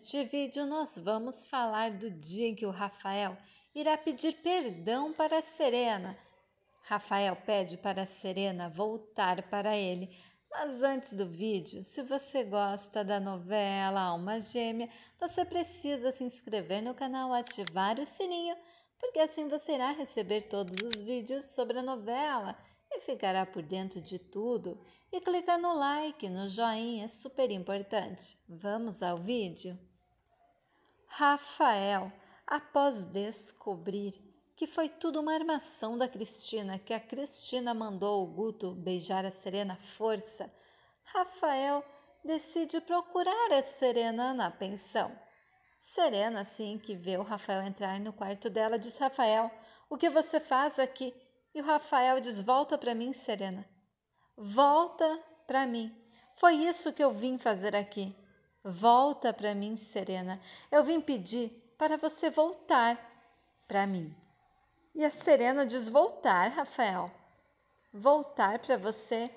Neste vídeo, nós vamos falar do dia em que o Rafael irá pedir perdão para Serena. Rafael pede para Serena voltar para ele. Mas antes do vídeo, se você gosta da novela Alma Gêmea, você precisa se inscrever no canal, ativar o sininho, porque assim você irá receber todos os vídeos sobre a novela e ficará por dentro de tudo. E clicar no like, no joinha, é super importante. Vamos ao vídeo? Rafael, após descobrir que foi tudo uma armação da Cristina, que a Cristina mandou o Guto beijar a Serena à força, Rafael decide procurar a Serena na pensão. Serena, assim que vê o Rafael entrar no quarto dela, diz: Rafael, o que você faz aqui? E o Rafael diz: Volta para mim, Serena. Volta para mim. Foi isso que eu vim fazer aqui. Volta para mim, Serena. Eu vim pedir para você voltar para mim. E a Serena diz: Voltar, Rafael. Voltar para você.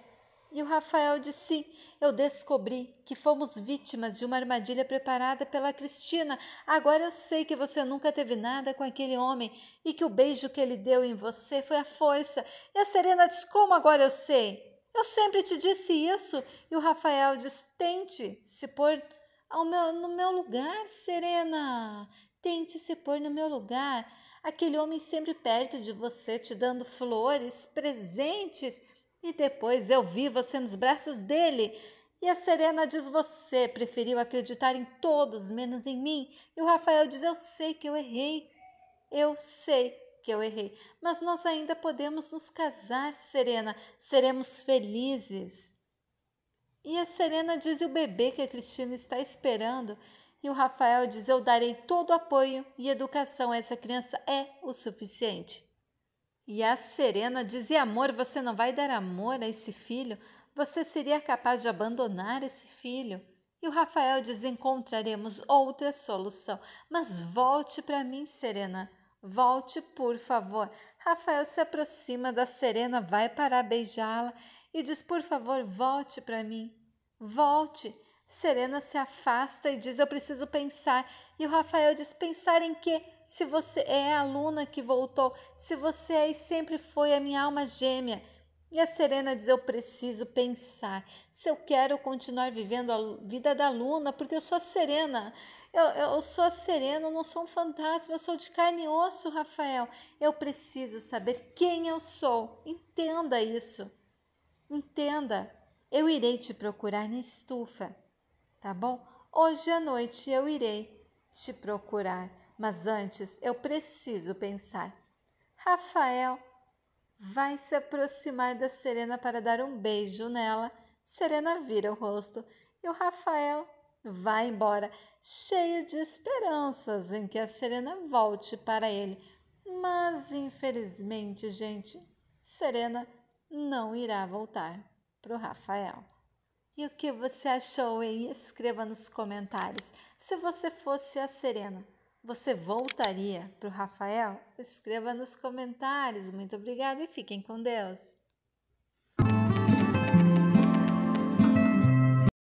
E o Rafael diz sim. Eu descobri que fomos vítimas de uma armadilha preparada pela Cristina. Agora eu sei que você nunca teve nada com aquele homem e que o beijo que ele deu em você foi a força. E a Serena diz: Como agora eu sei? Eu sempre te disse isso. E o Rafael diz: Tente se pôr ao meu, no meu lugar, Serena. Tente se pôr no meu lugar. Aquele homem sempre perto de você, te dando flores, presentes. E depois eu vi você nos braços dele. E a Serena diz: Você preferiu acreditar em todos menos em mim. E o Rafael diz: Eu sei que eu errei. Eu sei que eu errei. Mas nós ainda podemos nos casar, Serena. Seremos felizes. E a Serena diz o bebê que a Cristina está esperando. E o Rafael diz: Eu darei todo o apoio e educação a essa criança é o suficiente. E a Serena diz: E amor, você não vai dar amor a esse filho? Você seria capaz de abandonar esse filho? E o Rafael diz: Encontraremos outra solução. Mas volte para mim, Serena. Volte, por favor. Rafael se aproxima da Serena, vai para beijá-la e diz: Por favor, volte para mim. Volte. Serena se afasta e diz: Eu preciso pensar. E o Rafael diz: Pensar em quê? Se você é a aluna que voltou, se você é e sempre foi a minha alma gêmea. E a Serena diz: Eu preciso pensar se eu quero continuar vivendo a vida da Luna, porque eu sou a Serena. Eu, eu sou a Serena, eu não sou um fantasma, eu sou de carne e osso, Rafael. Eu preciso saber quem eu sou. Entenda isso. Entenda. Eu irei te procurar na estufa, tá bom? Hoje à noite eu irei te procurar, mas antes eu preciso pensar. Rafael vai se aproximar da Serena para dar um beijo nela. Serena vira o rosto e o Rafael vai embora, cheio de esperanças em que a Serena volte para ele. Mas infelizmente, gente, Serena não irá voltar para o Rafael. E o que você achou, aí? Escreva nos comentários. Se você fosse a Serena, você voltaria para o Rafael? Escreva nos comentários. Muito obrigada e fiquem com Deus!